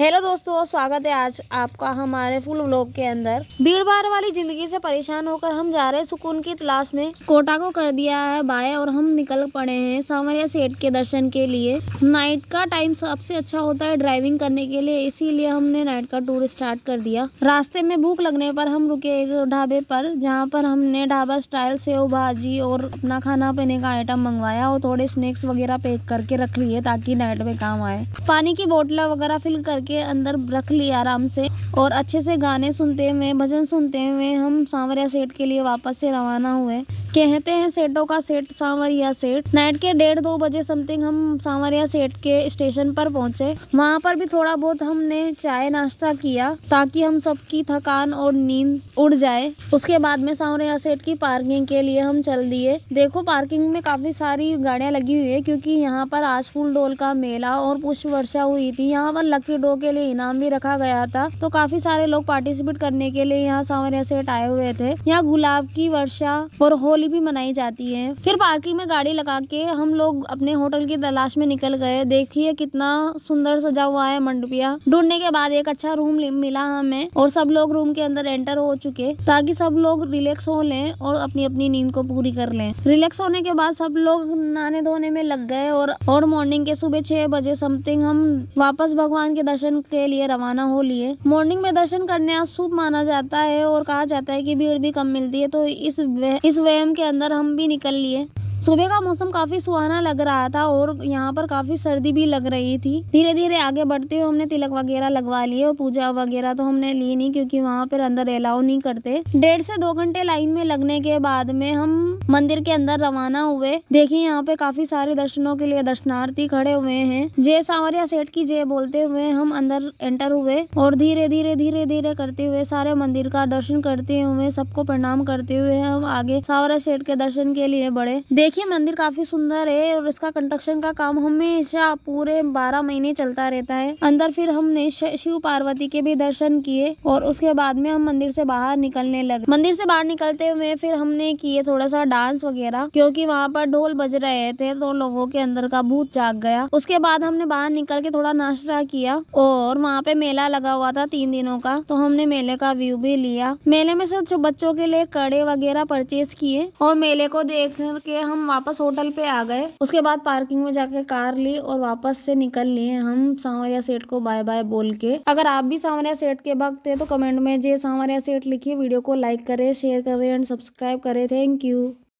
hello दोस्तों स्वागत है आज आपका हमारे फुल ब्लॉग के अंदर भीड़ भाड़ वाली जिंदगी से परेशान होकर हम जा रहे हैं सुकून की तलाश में कोटा को कर दिया है बाय और हम निकल पड़े हैं सांवरिया सेठ के दर्शन के लिए नाइट का टाइम सबसे अच्छा होता है ड्राइविंग करने के लिए इसीलिए हमने नाइट का टूर स्टार्ट कर दिया रास्ते में भूख लगने पर हम रुके एक ढाबे पर जहाँ पर हमने ढाबा स्टाइल सेव भाजी और अपना खाना पीने का आइटम मंगवाया और थोड़े स्नैक्स वगैरह पैक करके रख लिए ताकि नाइट में काम आए पानी की बोटला वगैरह फिल करके के अंदर रख लिया आराम से और अच्छे से गाने सुनते हुए भजन सुनते हुए हम सांवरिया सेठ के लिए वापस से रवाना हुए कहते हैं सेठों का सेठ सांवरिया सेठ नाइट के डेढ़ दो बजे समथिंग हम सांवरिया सेठ के स्टेशन पर पहुंचे वहाँ पर भी थोड़ा बहुत हमने चाय नाश्ता किया ताकि हम सबकी थकान और नींद उड़ जाए उसके बाद में सांवरिया सेठ की पार्किंग के लिए हम चल दिए देखो पार्किंग में काफी सारी गाड़िया लगी हुई है क्योंकि यहाँ पर आज फूल डोल का मेला और पुष्प वर्षा हुई थी यहाँ पर लकी डोल के लिए इनाम भी रखा गया था तो काफी सारे लोग पार्टिसिपेट करने के लिए यहाँ सावरिया से आए हुए थे यहाँ गुलाब की वर्षा और होली भी मनाई जाती है फिर पार्किंग में गाड़ी लगा के हम लोग अपने होटल की तलाश में निकल गए देखिए कितना सुंदर सजा हुआ है मंडपिया ढूंढने के बाद एक अच्छा रूम मिला हमें और सब लोग रूम के अंदर एंटर हो चुके ताकि सब लोग रिलैक्स हो लें और अपनी अपनी नींद को पूरी कर लें रिलैक्स होने के बाद सब लोग नहाने धोने में लग गए और और मॉर्निंग के सुबह छह बजे समथिंग हम वापस भगवान के दर्शन दर्शन के लिए रवाना हो लिए मॉर्निंग में दर्शन करने अशुभ माना जाता है और कहा जाता है कि भीड़ भी कम मिलती है तो इस वे, इस व्यायाम के अंदर हम भी निकल लिए सुबह का मौसम काफ़ी सुहाना लग रहा था और यहाँ पर काफ़ी सर्दी भी लग रही थी धीरे धीरे आगे बढ़ते हुए हमने तिलक वगैरह लगवा लिए और पूजा वगैरह तो हमने ली नहीं क्योंकि वहाँ पर अंदर अलाउ नहीं करते डेढ़ से दो घंटे लाइन में लगने के बाद में हम मंदिर के अंदर रवाना हुए देखिए यहाँ पे काफ़ी सारे दर्शनों के लिए दर्शनार्थी खड़े हुए हैं जय सावरिया सेठ की जय बोलते हुए हम अंदर एंटर हुए और धीरे धीरे धीरे धीरे करते हुए सारे मंदिर का दर्शन करते हुए सबको प्रणाम करते हुए हम आगे सावरिया सेठ के दर्शन के लिए बढ़े देखिए मंदिर काफ़ी सुंदर है और इसका कंस्ट्रक्शन का काम हमेशा पूरे बारह महीने चलता रहता है अंदर फिर हमने शिव पार्वती के भी दर्शन किए और उसके बाद में हम मंदिर से बाहर निकलने लगे मंदिर से बाहर निकलते हुए फिर हमने किए थोड़ा सा डांस वगैरह क्योंकि वहाँ पर ढोल बज रहे थे तो लोगों के अंदर का भूत जाग गया उसके बाद हमने बाहर निकल के थोड़ा नाश्ता किया और वहाँ पे मेला लगा हुआ था तीन दिनों का तो हमने मेले का व्यू भी लिया मेले में से बच्चों के लिए कड़े वगैरह परचेज किए और मेले को देख के हम हम वापस होटल पे आ गए उसके बाद पार्किंग में जाके कार ली और वापस से निकल लिए हम सांवरिया सेठ को बाय बाय बोल के अगर आप भी सांवरिया सेठ के भक्त है तो कमेंट में जे सांवरिया सेठ लिखिए वीडियो को लाइक करे शेयर करे एंड सब्सक्राइब करे थैंक यू